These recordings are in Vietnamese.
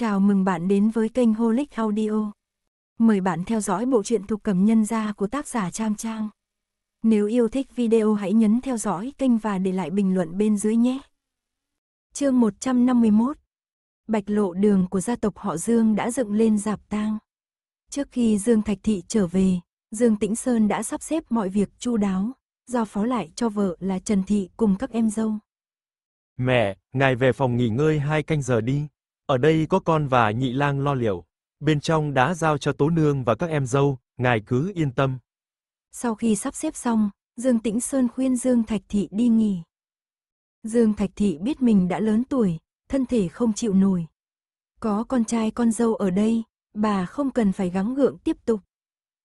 Chào mừng bạn đến với kênh Holic Audio. Mời bạn theo dõi bộ truyện thuộc cầm nhân gia của tác giả Trang Trang. Nếu yêu thích video hãy nhấn theo dõi kênh và để lại bình luận bên dưới nhé. Chương 151 Bạch lộ đường của gia tộc họ Dương đã dựng lên dạp tang. Trước khi Dương Thạch Thị trở về, Dương Tĩnh Sơn đã sắp xếp mọi việc chu đáo, giao phó lại cho vợ là Trần Thị cùng các em dâu. Mẹ, ngài về phòng nghỉ ngơi hai canh giờ đi. Ở đây có con và nhị lang lo liệu, bên trong đã giao cho Tố nương và các em dâu, ngài cứ yên tâm. Sau khi sắp xếp xong, Dương Tĩnh Sơn khuyên Dương Thạch Thị đi nghỉ. Dương Thạch Thị biết mình đã lớn tuổi, thân thể không chịu nổi. Có con trai con dâu ở đây, bà không cần phải gắng gượng tiếp tục.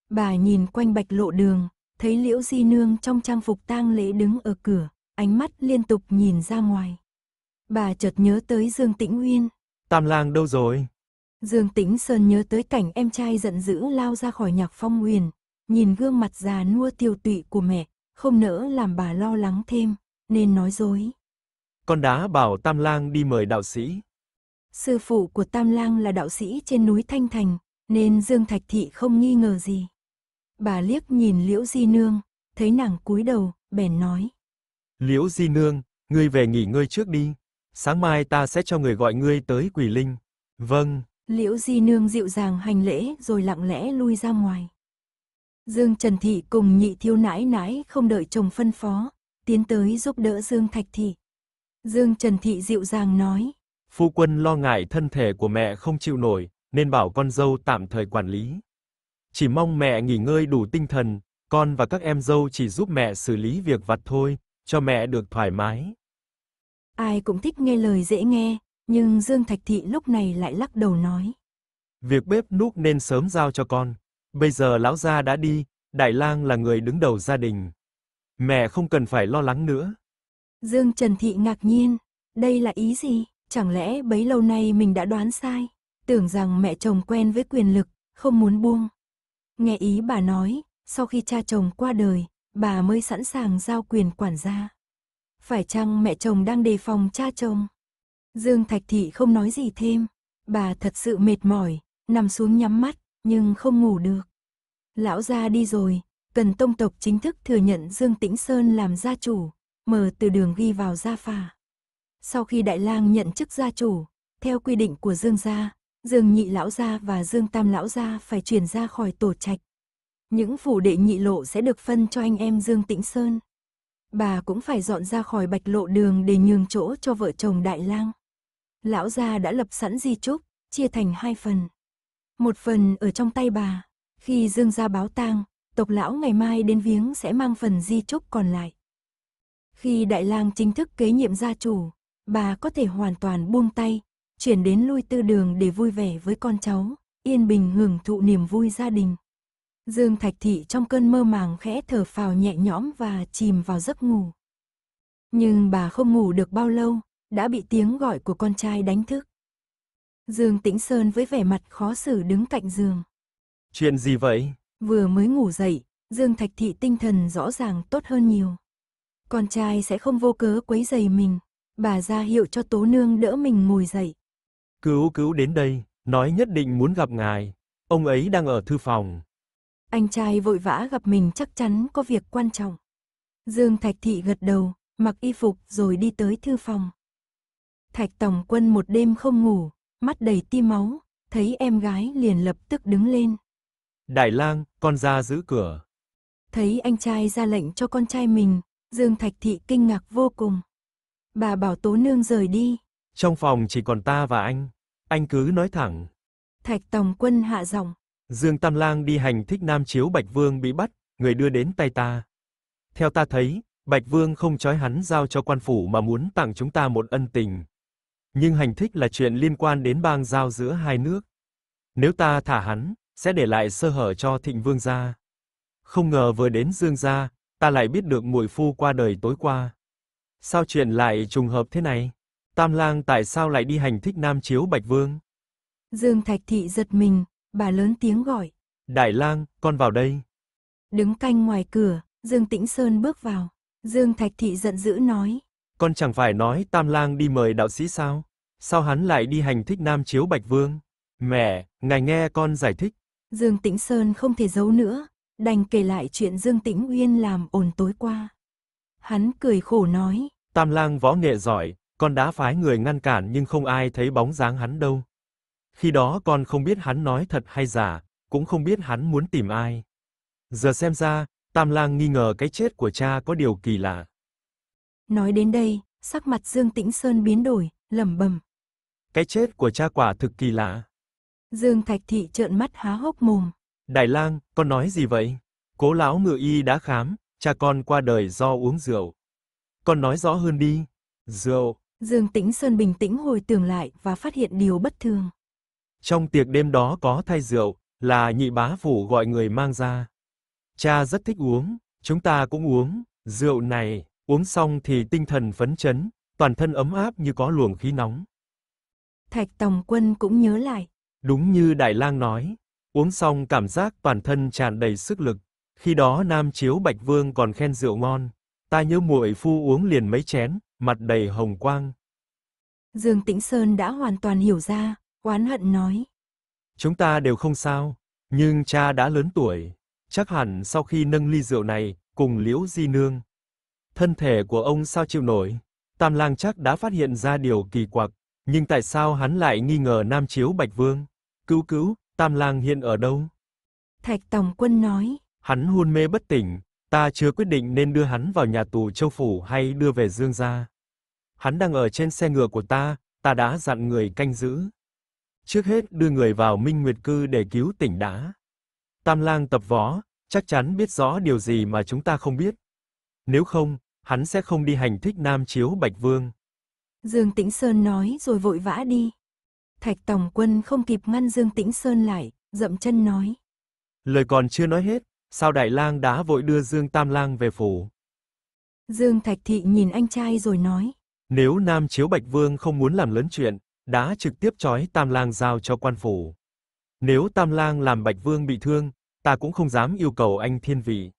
Bà nhìn quanh bạch lộ đường, thấy Liễu Di Nương trong trang phục tang lễ đứng ở cửa, ánh mắt liên tục nhìn ra ngoài. Bà chợt nhớ tới Dương Tĩnh Uyên, Tam lang đâu rồi? Dương Tĩnh Sơn nhớ tới cảnh em trai giận dữ lao ra khỏi nhạc phong huyền, nhìn gương mặt già nua tiêu tụy của mẹ, không nỡ làm bà lo lắng thêm, nên nói dối. Con đá bảo Tam lang đi mời đạo sĩ. Sư phụ của Tam lang là đạo sĩ trên núi Thanh Thành, nên Dương Thạch Thị không nghi ngờ gì. Bà liếc nhìn Liễu Di Nương, thấy nàng cúi đầu, bèn nói. Liễu Di Nương, ngươi về nghỉ ngơi trước đi sáng mai ta sẽ cho người gọi ngươi tới quỷ linh. Vâng. Liễu Di Nương dịu dàng hành lễ rồi lặng lẽ lui ra ngoài. Dương Trần Thị cùng nhị thiếu nãi nãi không đợi chồng phân phó, tiến tới giúp đỡ Dương Thạch Thị. Dương Trần Thị dịu dàng nói. Phu quân lo ngại thân thể của mẹ không chịu nổi, nên bảo con dâu tạm thời quản lý. Chỉ mong mẹ nghỉ ngơi đủ tinh thần, con và các em dâu chỉ giúp mẹ xử lý việc vặt thôi, cho mẹ được thoải mái. Ai cũng thích nghe lời dễ nghe, nhưng Dương Thạch Thị lúc này lại lắc đầu nói. Việc bếp núc nên sớm giao cho con. Bây giờ lão gia đã đi, Đại Lang là người đứng đầu gia đình. Mẹ không cần phải lo lắng nữa. Dương Trần Thị ngạc nhiên, đây là ý gì? Chẳng lẽ bấy lâu nay mình đã đoán sai? Tưởng rằng mẹ chồng quen với quyền lực, không muốn buông. Nghe ý bà nói, sau khi cha chồng qua đời, bà mới sẵn sàng giao quyền quản gia phải chăng mẹ chồng đang đề phòng cha chồng? Dương Thạch Thị không nói gì thêm, bà thật sự mệt mỏi, nằm xuống nhắm mắt, nhưng không ngủ được. Lão gia đi rồi, cần tông tộc chính thức thừa nhận Dương Tĩnh Sơn làm gia chủ, mở từ đường ghi vào gia phả. Sau khi Đại Lang nhận chức gia chủ, theo quy định của Dương gia, Dương Nhị lão gia và Dương Tam lão gia phải chuyển ra khỏi tổ trạch. Những phủ đệ nhị lộ sẽ được phân cho anh em Dương Tĩnh Sơn bà cũng phải dọn ra khỏi bạch lộ đường để nhường chỗ cho vợ chồng đại lang. Lão gia đã lập sẵn di trúc, chia thành hai phần. Một phần ở trong tay bà, khi dương gia báo tang, tộc lão ngày mai đến viếng sẽ mang phần di trúc còn lại. Khi đại lang chính thức kế nhiệm gia chủ, bà có thể hoàn toàn buông tay, chuyển đến lui tư đường để vui vẻ với con cháu, yên bình hưởng thụ niềm vui gia đình. Dương Thạch Thị trong cơn mơ màng khẽ thở phào nhẹ nhõm và chìm vào giấc ngủ. Nhưng bà không ngủ được bao lâu, đã bị tiếng gọi của con trai đánh thức. Dương Tĩnh Sơn với vẻ mặt khó xử đứng cạnh giường. Chuyện gì vậy? Vừa mới ngủ dậy, Dương Thạch Thị tinh thần rõ ràng tốt hơn nhiều. Con trai sẽ không vô cớ quấy giày mình. Bà ra hiệu cho Tố Nương đỡ mình ngồi dậy. Cứu cứu đến đây, nói nhất định muốn gặp ngài. Ông ấy đang ở thư phòng. Anh trai vội vã gặp mình chắc chắn có việc quan trọng. Dương Thạch Thị gật đầu, mặc y phục rồi đi tới thư phòng. Thạch Tổng Quân một đêm không ngủ, mắt đầy tia máu, thấy em gái liền lập tức đứng lên. Đại lang, con ra giữ cửa. Thấy anh trai ra lệnh cho con trai mình, Dương Thạch Thị kinh ngạc vô cùng. Bà bảo Tố Nương rời đi. Trong phòng chỉ còn ta và anh, anh cứ nói thẳng. Thạch tổng Quân hạ giọng. Dương Tam Lang đi hành thích Nam Chiếu Bạch Vương bị bắt, người đưa đến tay ta. Theo ta thấy, Bạch Vương không chói hắn giao cho quan phủ mà muốn tặng chúng ta một ân tình. Nhưng hành thích là chuyện liên quan đến bang giao giữa hai nước. Nếu ta thả hắn, sẽ để lại sơ hở cho Thịnh Vương gia. Không ngờ vừa đến Dương gia, ta lại biết được muội phu qua đời tối qua. Sao chuyện lại trùng hợp thế này? Tam Lang tại sao lại đi hành thích Nam Chiếu Bạch Vương? Dương Thạch Thị giật mình, bà lớn tiếng gọi. Đại lang, con vào đây. Đứng canh ngoài cửa, Dương Tĩnh Sơn bước vào. Dương Thạch Thị giận dữ nói. Con chẳng phải nói Tam Lang đi mời đạo sĩ sao? Sao hắn lại đi hành thích Nam Chiếu Bạch Vương? Mẹ, ngài nghe con giải thích. Dương Tĩnh Sơn không thể giấu nữa, đành kể lại chuyện Dương Tĩnh Uyên làm ồn tối qua. Hắn cười khổ nói. Tam Lang võ nghệ giỏi, con đã phái người ngăn cản nhưng không ai thấy bóng dáng hắn đâu. Khi đó con không biết hắn nói thật hay giả, cũng không biết hắn muốn tìm ai. Giờ xem ra, Tam Lang nghi ngờ cái chết của cha có điều kỳ lạ. Nói đến đây, sắc mặt Dương Tĩnh Sơn biến đổi, lẩm bẩm. Cái chết của cha quả thực kỳ lạ. Dương Thạch Thị trợn mắt há hốc mồm. Đại Lang, con nói gì vậy? Cố lão ngự y đã khám, cha con qua đời do uống rượu. Con nói rõ hơn đi. Rượu. Dương Tĩnh Sơn bình tĩnh hồi tưởng lại và phát hiện điều bất thường. Trong tiệc đêm đó có thay rượu, là nhị bá phủ gọi người mang ra. Cha rất thích uống, chúng ta cũng uống, rượu này, uống xong thì tinh thần phấn chấn, toàn thân ấm áp như có luồng khí nóng. Thạch Tòng Quân cũng nhớ lại. Đúng như Đại Lang nói, uống xong cảm giác toàn thân tràn đầy sức lực. Khi đó Nam Chiếu Bạch Vương còn khen rượu ngon, ta nhớ muội phu uống liền mấy chén, mặt đầy hồng quang. Dương Tĩnh Sơn đã hoàn toàn hiểu ra, Oán hận nói. Chúng ta đều không sao, nhưng cha đã lớn tuổi, chắc hẳn sau khi nâng ly rượu này cùng Liễu Di nương, thân thể của ông sao chịu nổi? Tam Lang chắc đã phát hiện ra điều kỳ quặc, nhưng tại sao hắn lại nghi ngờ Nam Chiếu Bạch Vương? Cứu cứu, Tam Lang hiện ở đâu? Thạch Tòng Quân nói. Hắn hôn mê bất tỉnh, ta chưa quyết định nên đưa hắn vào nhà tù Châu phủ hay đưa về Dương gia. Hắn đang ở trên xe ngựa của ta, ta đã dặn người canh giữ trước hết đưa người vào Minh Nguyệt cư để cứu tỉnh đã. Tam lang tập võ, chắc chắn biết rõ điều gì mà chúng ta không biết. Nếu không, hắn sẽ không đi hành thích Nam Chiếu Bạch Vương. Dương Tĩnh Sơn nói rồi vội vã đi. Thạch Tổng Quân không kịp ngăn Dương Tĩnh Sơn lại, dậm chân nói. Lời còn chưa nói hết, sao Đại Lang đã vội đưa Dương Tam Lang về phủ. Dương Thạch Thị nhìn anh trai rồi nói. Nếu Nam Chiếu Bạch Vương không muốn làm lớn chuyện, đã trực tiếp trói Tam Lang giao cho quan phủ. Nếu Tam Lang làm Bạch Vương bị thương, ta cũng không dám yêu cầu anh thiên vị.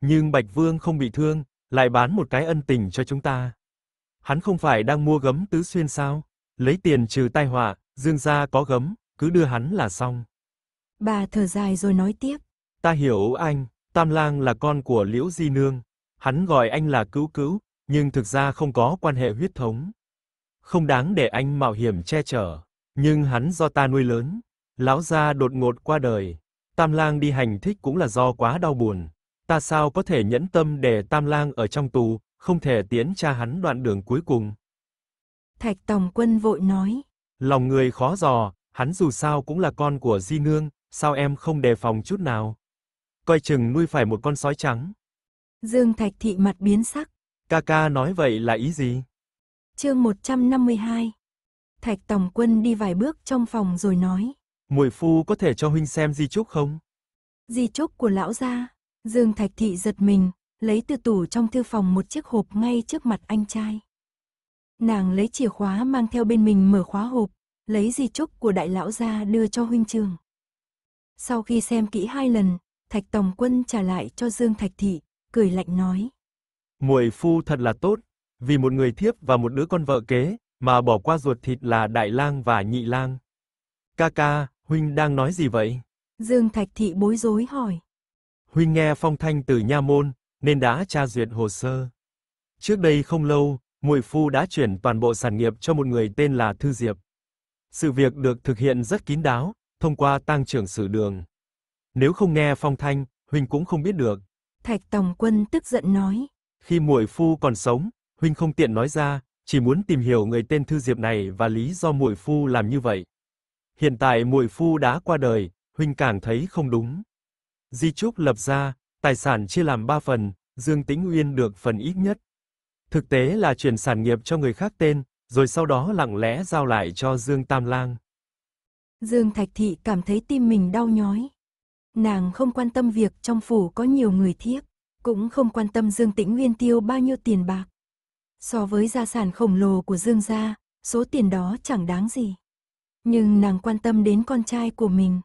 Nhưng Bạch Vương không bị thương, lại bán một cái ân tình cho chúng ta. Hắn không phải đang mua gấm tứ xuyên sao? Lấy tiền trừ tai họa, Dương gia có gấm, cứ đưa hắn là xong. Bà thở dài rồi nói tiếp. Ta hiểu anh, Tam Lang là con của Liễu Di Nương. Hắn gọi anh là cứu cứu, nhưng thực ra không có quan hệ huyết thống không đáng để anh mạo hiểm che chở, nhưng hắn do ta nuôi lớn. Lão gia đột ngột qua đời, Tam Lang đi hành thích cũng là do quá đau buồn, ta sao có thể nhẫn tâm để Tam Lang ở trong tù, không thể tiễn cha hắn đoạn đường cuối cùng. Thạch Tòng Quân vội nói, lòng người khó dò, hắn dù sao cũng là con của Di nương, sao em không đề phòng chút nào? Coi chừng nuôi phải một con sói trắng. Dương Thạch thị mặt biến sắc. Ca ca nói vậy là ý gì? Chương 152 Thạch tổng Quân đi vài bước trong phòng rồi nói. Muội phu có thể cho huynh xem di chúc không? Di chúc của lão gia. Dương Thạch Thị giật mình, lấy từ tủ trong thư phòng một chiếc hộp ngay trước mặt anh trai. Nàng lấy chìa khóa mang theo bên mình mở khóa hộp, lấy di chúc của đại lão gia đưa cho huynh trường. Sau khi xem kỹ hai lần, Thạch tổng Quân trả lại cho Dương Thạch Thị, cười lạnh nói. Muội phu thật là tốt, vì một người thiếp và một đứa con vợ kế, mà bỏ qua ruột thịt là đại lang và nhị lang. Ca ca, huynh đang nói gì vậy? Dương Thạch Thị bối rối hỏi. Huynh nghe phong thanh từ nha môn, nên đã tra duyệt hồ sơ. Trước đây không lâu, muội phu đã chuyển toàn bộ sản nghiệp cho một người tên là Thư Diệp. Sự việc được thực hiện rất kín đáo, thông qua tăng trưởng sử đường. Nếu không nghe phong thanh, huynh cũng không biết được. Thạch Tòng Quân tức giận nói. Khi muội phu còn sống, huynh không tiện nói ra, chỉ muốn tìm hiểu người tên Thư Diệp này và lý do muội phu làm như vậy. Hiện tại muội phu đã qua đời, huynh càng thấy không đúng. Di Chúc lập ra, tài sản chia làm 3 phần, Dương Tĩnh Uyên được phần ít nhất. Thực tế là chuyển sản nghiệp cho người khác tên, rồi sau đó lặng lẽ giao lại cho Dương Tam Lang. Dương Thạch Thị cảm thấy tim mình đau nhói. Nàng không quan tâm việc trong phủ có nhiều người thiếp, cũng không quan tâm Dương Tĩnh Uyên tiêu bao nhiêu tiền bạc. So với gia sản khổng lồ của Dương gia, số tiền đó chẳng đáng gì. Nhưng nàng quan tâm đến con trai của mình.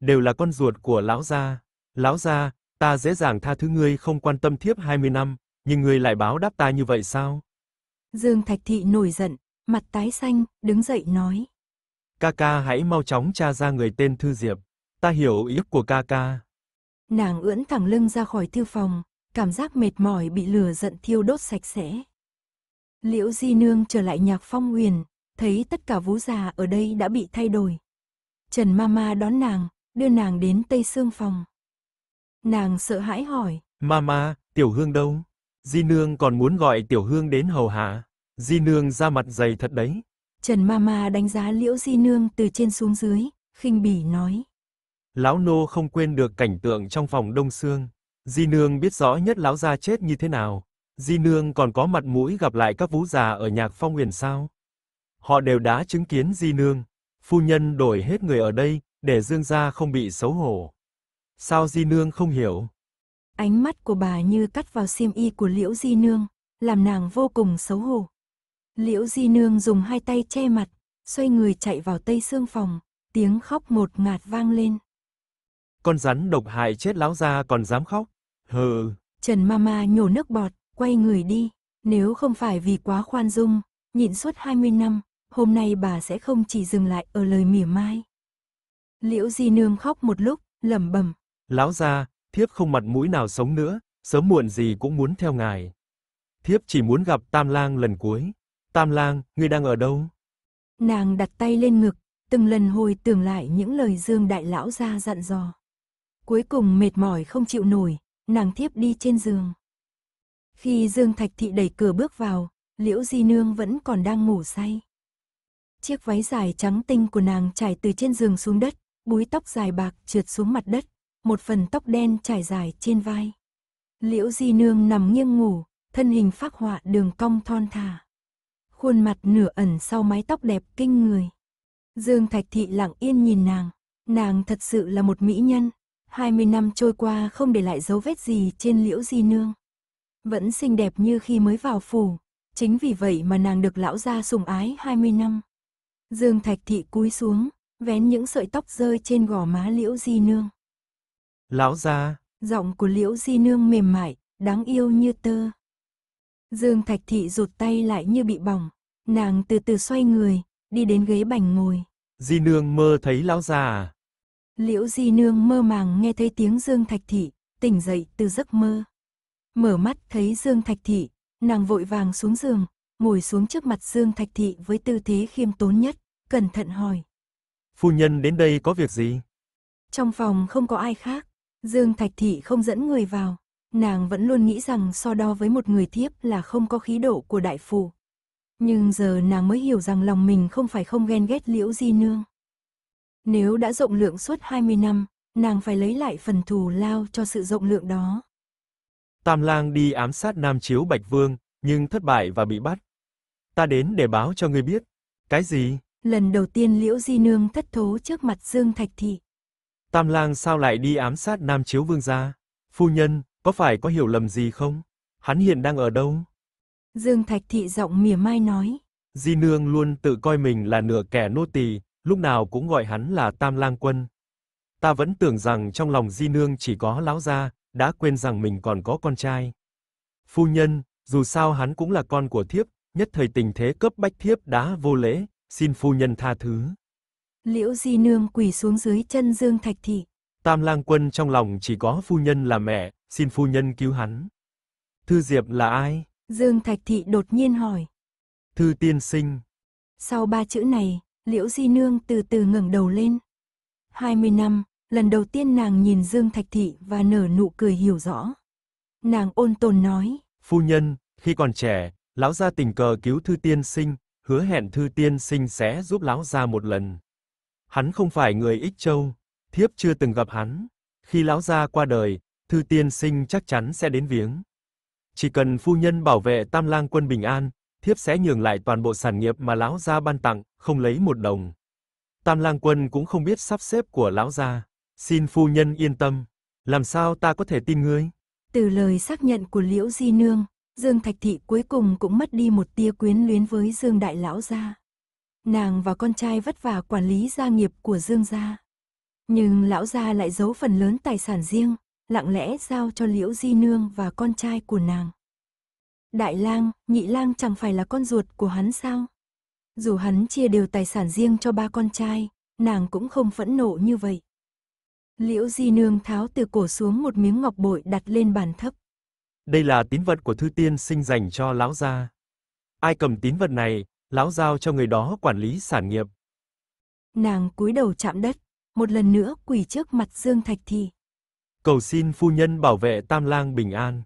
Đều là con ruột của lão gia. Lão gia, ta dễ dàng tha thứ ngươi không quan tâm thiếp 20 năm, nhưng ngươi lại báo đáp ta như vậy sao? Dương Thạch Thị nổi giận, mặt tái xanh, đứng dậy nói. Ca ca hãy mau chóng tra ra người tên Thư Diệp. Ta hiểu ý của ca ca. Nàng ưỡn thẳng lưng ra khỏi thư phòng, cảm giác mệt mỏi bị lửa giận thiêu đốt sạch sẽ. Liễu Di Nương trở lại nhạc phong huyền, thấy tất cả vú già ở đây đã bị thay đổi. Trần Mama đón nàng, đưa nàng đến Tây Sương phòng. Nàng sợ hãi hỏi. Mama, Tiểu Hương đâu? Di Nương còn muốn gọi Tiểu Hương đến hầu hạ. Di Nương ra mặt dày thật đấy. Trần Mama đánh giá Liễu Di Nương từ trên xuống dưới, khinh bỉ nói. Lão nô không quên được cảnh tượng trong phòng Đông Sương. Di Nương biết rõ nhất lão gia chết như thế nào, Di nương còn có mặt mũi gặp lại các vũ già ở Nhạc Phong Huyền sao? Họ đều đã chứng kiến di nương, phu nhân đổi hết người ở đây, để Dương gia không bị xấu hổ. Sao di nương không hiểu? Ánh mắt của bà như cắt vào xiêm y của Liễu Di nương, làm nàng vô cùng xấu hổ. Liễu Di nương dùng hai tay che mặt, xoay người chạy vào tây xương phòng, tiếng khóc một ngạt vang lên. Con rắn độc hại chết lão gia còn dám khóc. Hừ. Trần Mama nhổ nước bọt, quay người đi, nếu không phải vì quá khoan dung, nhịn suốt 20 năm, hôm nay bà sẽ không chỉ dừng lại ở lời mỉa mai. Liễu Di Nương khóc một lúc, lẩm bẩm. Lão gia, thiếp không mặt mũi nào sống nữa, sớm muộn gì cũng muốn theo ngài. Thiếp chỉ muốn gặp Tam Lang lần cuối. Tam Lang, ngươi đang ở đâu? Nàng đặt tay lên ngực, từng lần hồi tưởng lại những lời Dương đại lão gia dặn dò. Cuối cùng mệt mỏi không chịu nổi, nàng thiếp đi trên giường. Khi Dương Thạch Thị đẩy cửa bước vào, Liễu Di Nương vẫn còn đang ngủ say. Chiếc váy dài trắng tinh của nàng trải từ trên giường xuống đất, búi tóc dài bạc trượt xuống mặt đất, một phần tóc đen trải dài trên vai. Liễu Di Nương nằm nghiêng ngủ, thân hình phác họa đường cong thon thả. Khuôn mặt nửa ẩn sau mái tóc đẹp kinh người. Dương Thạch Thị lặng yên nhìn nàng, nàng thật sự là một mỹ nhân, 20 năm trôi qua không để lại dấu vết gì trên Liễu Di Nương vẫn xinh đẹp như khi mới vào phủ. Chính vì vậy mà nàng được lão gia sủng ái 20 năm. Dương Thạch Thị cúi xuống, vén những sợi tóc rơi trên gò má Liễu Di Nương. Lão gia, giọng của Liễu Di Nương mềm mại, đáng yêu như tơ. Dương Thạch Thị rụt tay lại như bị bỏng, nàng từ từ xoay người, đi đến ghế bành ngồi. Di Nương mơ thấy lão gia à? Liễu Di Nương mơ màng nghe thấy tiếng Dương Thạch Thị, tỉnh dậy từ giấc mơ. Mở mắt thấy Dương Thạch Thị, nàng vội vàng xuống giường, ngồi xuống trước mặt Dương Thạch Thị với tư thế khiêm tốn nhất, cẩn thận hỏi. Phu nhân đến đây có việc gì? Trong phòng không có ai khác, Dương Thạch Thị không dẫn người vào. Nàng vẫn luôn nghĩ rằng so đo với một người thiếp là không có khí độ của đại phụ. Nhưng giờ nàng mới hiểu rằng lòng mình không phải không ghen ghét liễu di nương. Nếu đã rộng lượng suốt 20 năm, nàng phải lấy lại phần thù lao cho sự rộng lượng đó. Tam Lang đi ám sát Nam Chiếu Bạch Vương, nhưng thất bại và bị bắt. Ta đến để báo cho ngươi biết. Cái gì? Lần đầu tiên Liễu Di Nương thất thố trước mặt Dương Thạch Thị. Tam Lang sao lại đi ám sát Nam Chiếu Vương gia? Phu nhân, có phải có hiểu lầm gì không? Hắn hiện đang ở đâu? Dương Thạch Thị giọng mỉa mai nói. Di Nương luôn tự coi mình là nửa kẻ nô tỳ, lúc nào cũng gọi hắn là Tam Lang Quân. Ta vẫn tưởng rằng trong lòng Di Nương chỉ có lão gia, đã quên rằng mình còn có con trai. Phu nhân, dù sao hắn cũng là con của thiếp, nhất thời tình thế cấp bách thiếp đã vô lễ, xin phu nhân tha thứ. Liễu Di Nương quỳ xuống dưới chân Dương Thạch Thị. Tam lang quân trong lòng chỉ có phu nhân là mẹ, xin phu nhân cứu hắn. Thư Diệp là ai? Dương Thạch Thị đột nhiên hỏi. Thư tiên sinh. Sau ba chữ này, Liễu Di Nương từ từ ngẩng đầu lên. 20 năm, lần đầu tiên nàng nhìn Dương Thạch Thị và nở nụ cười hiểu rõ. Nàng ôn tồn nói, Phu nhân, khi còn trẻ, lão gia tình cờ cứu thư tiên sinh, hứa hẹn thư tiên sinh sẽ giúp lão gia một lần. Hắn không phải người ích châu, thiếp chưa từng gặp hắn. Khi lão gia qua đời, thư tiên sinh chắc chắn sẽ đến viếng. Chỉ cần phu nhân bảo vệ Tam Lang quân bình an, thiếp sẽ nhường lại toàn bộ sản nghiệp mà lão gia ban tặng, không lấy một đồng. Tam Lang quân cũng không biết sắp xếp của lão gia. Xin phu nhân yên tâm, làm sao ta có thể tin ngươi? Từ lời xác nhận của Liễu Di Nương, Dương Thạch Thị cuối cùng cũng mất đi một tia quyến luyến với Dương Đại Lão gia. Nàng và con trai vất vả quản lý gia nghiệp của Dương gia. Nhưng Lão gia lại giấu phần lớn tài sản riêng, lặng lẽ giao cho Liễu Di Nương và con trai của nàng. Đại lang, nhị lang chẳng phải là con ruột của hắn sao? Dù hắn chia đều tài sản riêng cho ba con trai, nàng cũng không phẫn nộ như vậy. Liễu Di Nương tháo từ cổ xuống một miếng ngọc bội đặt lên bàn thấp. Đây là tín vật của thư tiên sinh dành cho lão gia. Ai cầm tín vật này, lão giao cho người đó quản lý sản nghiệp. Nàng cúi đầu chạm đất, một lần nữa quỳ trước mặt Dương Thạch Thị. Cầu xin phu nhân bảo vệ Tam Lang bình an.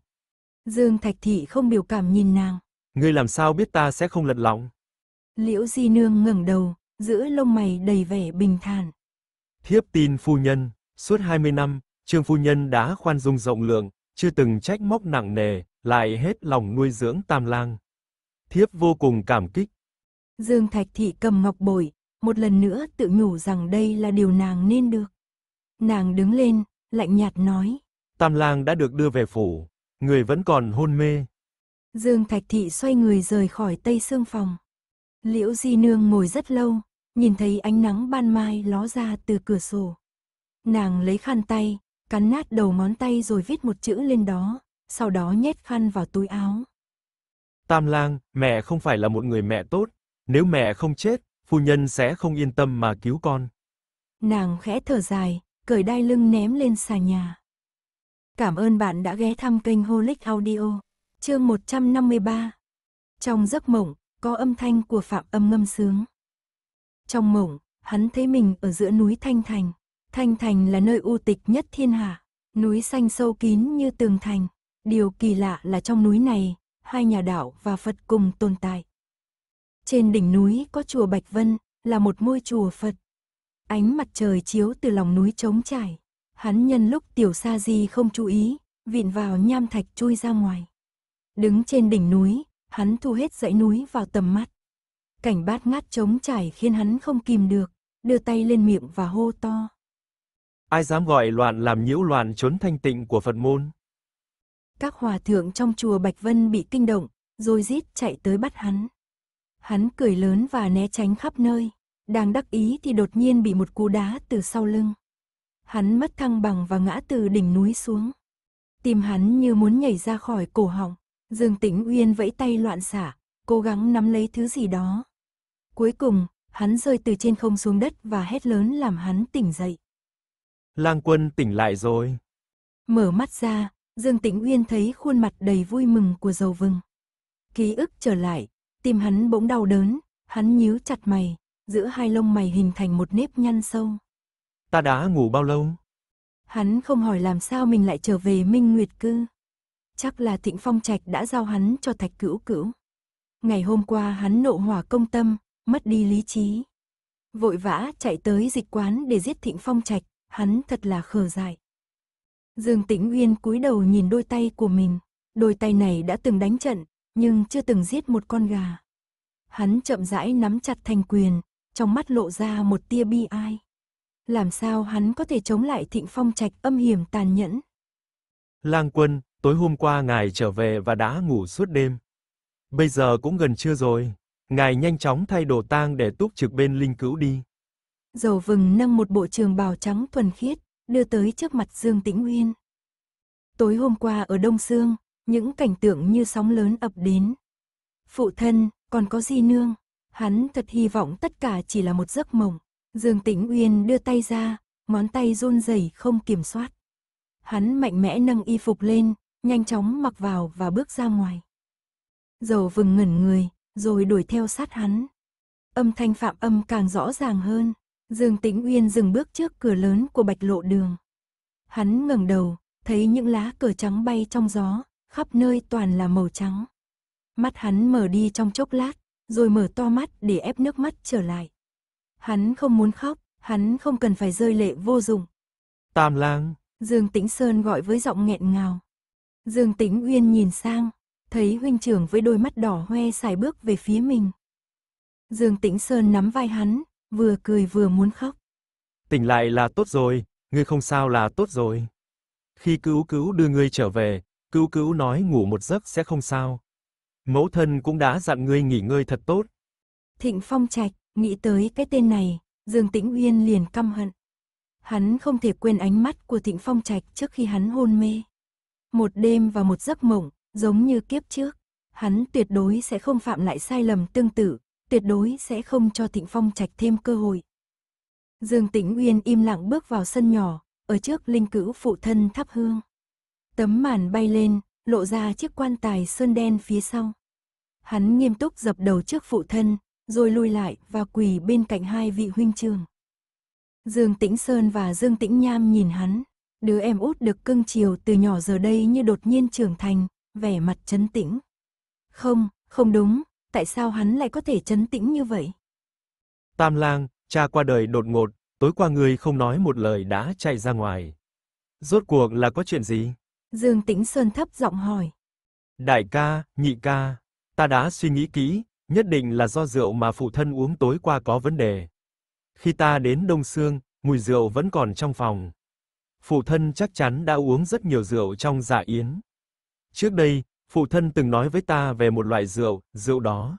Dương Thạch Thị không biểu cảm nhìn nàng. Ngươi làm sao biết ta sẽ không lật lọng? Liễu Di Nương ngẩng đầu, giữa lông mày đầy vẻ bình thản. Thiếp tin phu nhân. Suốt 20 năm, Trương Phu Nhân đã khoan dung rộng lượng, chưa từng trách móc nặng nề, lại hết lòng nuôi dưỡng Tam Lang. Thiếp vô cùng cảm kích. Dương Thạch Thị cầm ngọc bội, một lần nữa tự nhủ rằng đây là điều nàng nên được. Nàng đứng lên, lạnh nhạt nói. Tam Lang đã được đưa về phủ, người vẫn còn hôn mê. Dương Thạch Thị xoay người rời khỏi Tây Sương phòng. Liễu Di Nương ngồi rất lâu, nhìn thấy ánh nắng ban mai ló ra từ cửa sổ. Nàng lấy khăn tay, cắn nát đầu ngón tay rồi viết một chữ lên đó, sau đó nhét khăn vào túi áo. Tam lang, mẹ không phải là một người mẹ tốt, nếu mẹ không chết, phu nhân sẽ không yên tâm mà cứu con. Nàng khẽ thở dài, cởi đai lưng ném lên xà nhà. Cảm ơn bạn đã ghé thăm kênh Holic Audio, chương 153. Trong giấc mộng, có âm thanh của Phạm âm ngâm sướng. Trong mộng, hắn thấy mình ở giữa núi Thanh Thành. Thanh Thành là nơi u tịch nhất thiên hạ, núi xanh sâu kín như tường thành. Điều kỳ lạ là trong núi này, hai nhà đạo và Phật cùng tồn tại. Trên đỉnh núi có chùa Bạch Vân, là một ngôi chùa Phật. Ánh mặt trời chiếu từ lòng núi trống trải. Hắn nhân lúc tiểu sa di không chú ý, vịn vào nham thạch chui ra ngoài. Đứng trên đỉnh núi, hắn thu hết dãy núi vào tầm mắt. Cảnh bát ngát trống trải khiến hắn không kìm được, đưa tay lên miệng và hô to. Ai dám gọi loạn làm nhiễu loạn chốn thanh tịnh của Phật môn? Các hòa thượng trong chùa Bạch Vân bị kinh động, rồi rít chạy tới bắt hắn. Hắn cười lớn và né tránh khắp nơi, đang đắc ý thì đột nhiên bị một cú đá từ sau lưng. Hắn mất thăng bằng và ngã từ đỉnh núi xuống. Tim hắn như muốn nhảy ra khỏi cổ họng, Dương Tĩnh Uyên vẫy tay loạn xả, cố gắng nắm lấy thứ gì đó. Cuối cùng, hắn rơi từ trên không xuống đất và hét lớn làm hắn tỉnh dậy. Lang quân tỉnh lại rồi. Mở mắt ra, Dương Tĩnh Uyên thấy khuôn mặt đầy vui mừng của dầu vừng. Ký ức trở lại, tim hắn bỗng đau đớn, hắn nhíu chặt mày, giữa hai lông mày hình thành một nếp nhăn sâu. Ta đã ngủ bao lâu? Hắn không hỏi làm sao mình lại trở về Minh Nguyệt Cư. Chắc là Thịnh Phong Trạch đã giao hắn cho Thạch Cửu Cửu. Ngày hôm qua hắn nộ hỏa công tâm, mất đi lý trí. Vội vã chạy tới dịch quán để giết Thịnh Phong Trạch, hắn thật là khờ dại. Dương Tĩnh Uyên cúi đầu nhìn đôi tay của mình, đôi tay này đã từng đánh trận, nhưng chưa từng giết một con gà. Hắn chậm rãi nắm chặt thành quyền, trong mắt lộ ra một tia bi ai. Làm sao hắn có thể chống lại thịnh phong trạch âm hiểm tàn nhẫn? Lang quân, tối hôm qua ngài trở về và đã ngủ suốt đêm. Bây giờ cũng gần trưa rồi, ngài nhanh chóng thay đồ tang để túc trực bên linh cữu đi dầu vừng nâng một bộ trường bào trắng thuần khiết, đưa tới trước mặt Dương Tĩnh Uyên. Tối hôm qua ở Đông Sương, những cảnh tượng như sóng lớn ập đến. Phụ thân, còn có di nương, hắn thật hy vọng tất cả chỉ là một giấc mộng. Dương Tĩnh Uyên đưa tay ra, ngón tay run rẩy không kiểm soát. Hắn mạnh mẽ nâng y phục lên, nhanh chóng mặc vào và bước ra ngoài. Dầu vừng ngẩn người, rồi đuổi theo sát hắn. Âm thanh phạm âm càng rõ ràng hơn. Dương Tĩnh Uyên dừng bước trước cửa lớn của bạch lộ đường. Hắn ngẩng đầu, thấy những lá cờ trắng bay trong gió, khắp nơi toàn là màu trắng. Mắt hắn mở đi trong chốc lát, rồi mở to mắt để ép nước mắt trở lại. Hắn không muốn khóc, hắn không cần phải rơi lệ vô dụng. Tam lang. Dương Tĩnh Sơn gọi với giọng nghẹn ngào. Dương Tĩnh Uyên nhìn sang, thấy huynh trưởng với đôi mắt đỏ hoe xài bước về phía mình. Dương Tĩnh Sơn nắm vai hắn, vừa cười vừa muốn khóc. Tỉnh lại là tốt rồi, ngươi không sao là tốt rồi. Khi cứu cứu đưa ngươi trở về, cứu cứu nói ngủ một giấc sẽ không sao. Mẫu thân cũng đã dặn ngươi nghỉ ngơi thật tốt. Thịnh Phong Trạch nghĩ tới cái tên này, Dương Tĩnh Uyên liền căm hận. Hắn không thể quên ánh mắt của Thịnh Phong Trạch trước khi hắn hôn mê. Một đêm và một giấc mộng, giống như kiếp trước, hắn tuyệt đối sẽ không phạm lại sai lầm tương tự, tuyệt đối sẽ không cho Thịnh Phong Trạch thêm cơ hội. Dương Tĩnh Uyên im lặng bước vào sân nhỏ, ở trước linh cữu phụ thân thắp hương. Tấm màn bay lên, lộ ra chiếc quan tài sơn đen phía sau. Hắn nghiêm túc dập đầu trước phụ thân, rồi lui lại và quỳ bên cạnh hai vị huynh trường. Dương Tĩnh Sơn và Dương Tĩnh Nham nhìn hắn, đứa em út được cưng chiều từ nhỏ giờ đây như đột nhiên trưởng thành, vẻ mặt chấn tĩnh. Không, không đúng, tại sao hắn lại có thể chấn tĩnh như vậy? Tam lang, cha qua đời đột ngột, tối qua người không nói một lời đã chạy ra ngoài. Rốt cuộc là có chuyện gì? Dương Tĩnh Sơn thấp giọng hỏi. Đại ca, nhị ca, ta đã suy nghĩ kỹ, nhất định là do rượu mà phụ thân uống tối qua có vấn đề. Khi ta đến Đông Sương, mùi rượu vẫn còn trong phòng. Phụ thân chắc chắn đã uống rất nhiều rượu trong dạ yến. Trước đây, Phụ thân từng nói với ta về một loại rượu, rượu đó.